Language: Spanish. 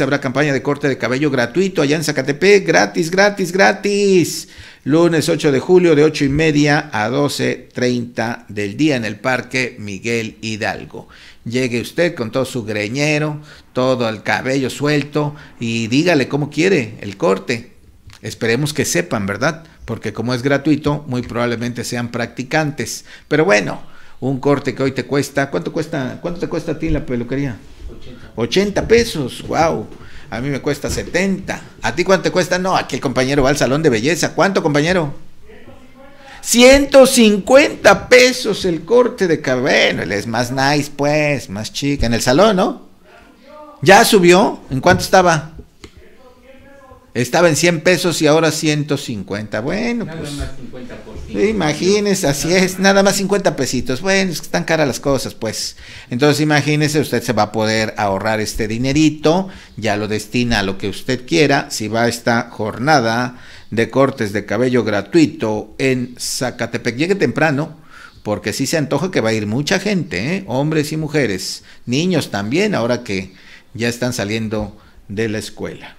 Habrá campaña de corte de cabello gratuito allá en Zacatepec. Gratis, gratis, gratis. Lunes 8 de julio de 8 y media a 12.30 del día en el Parque Miguel Hidalgo. Llegue usted con todo su greñero, todo el cabello suelto y dígale cómo quiere el corte. Esperemos que sepan, ¿verdad? Porque como es gratuito, muy probablemente sean practicantes. Pero bueno, un corte que hoy te cuesta, ¿cuánto cuesta? ¿Cuánto te cuesta a ti la peluquería? 80 pesos, wow. A mí me cuesta 70. ¿A ti cuánto te cuesta? No, aquí el compañero va al salón de belleza. ¿Cuánto, compañero? 150 pesos el corte de cabello. Él es más nice, pues, más chica. En el salón, ¿no? ¿Ya subió? ¿En cuánto estaba? Estaba en 100 pesos y ahora 150. Bueno, nada pues. Más imagínese, así es, nada más 50 pesitos. Bueno, es que están caras las cosas, pues. Entonces, imagínese, usted se va a poder ahorrar este dinerito, ya lo destina a lo que usted quiera, si va a esta jornada de cortes de cabello gratuito en Zacatepec. Llegue temprano, porque sí se antoja que va a ir mucha gente, ¿eh? hombres y mujeres, niños también, ahora que ya están saliendo de la escuela.